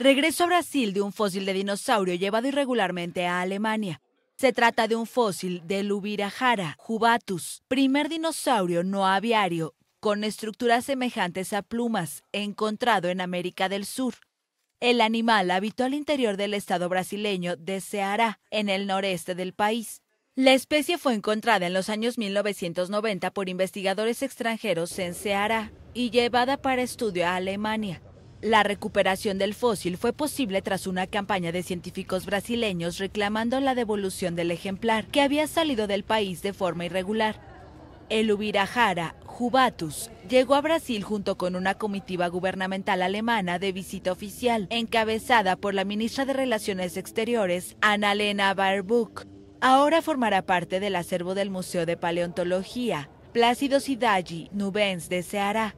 Regreso a Brasil de un fósil de dinosaurio llevado irregularmente a Alemania. Se trata de un fósil de Lubirajara jubatus, primer dinosaurio no aviario con estructuras semejantes a plumas, encontrado en América del Sur. El animal habitó al interior del estado brasileño de Ceará, en el noreste del país. La especie fue encontrada en los años 1990 por investigadores extranjeros en Ceará y llevada para estudio a Alemania. La recuperación del fósil fue posible tras una campaña de científicos brasileños reclamando la devolución del ejemplar, que había salido del país de forma irregular. El Ubirajara Jubatus llegó a Brasil junto con una comitiva gubernamental alemana de visita oficial, encabezada por la ministra de Relaciones Exteriores, Annalena Baerbock. Ahora formará parte del acervo del Museo de Paleontología, Plácido Sidagi Nubens de Ceará.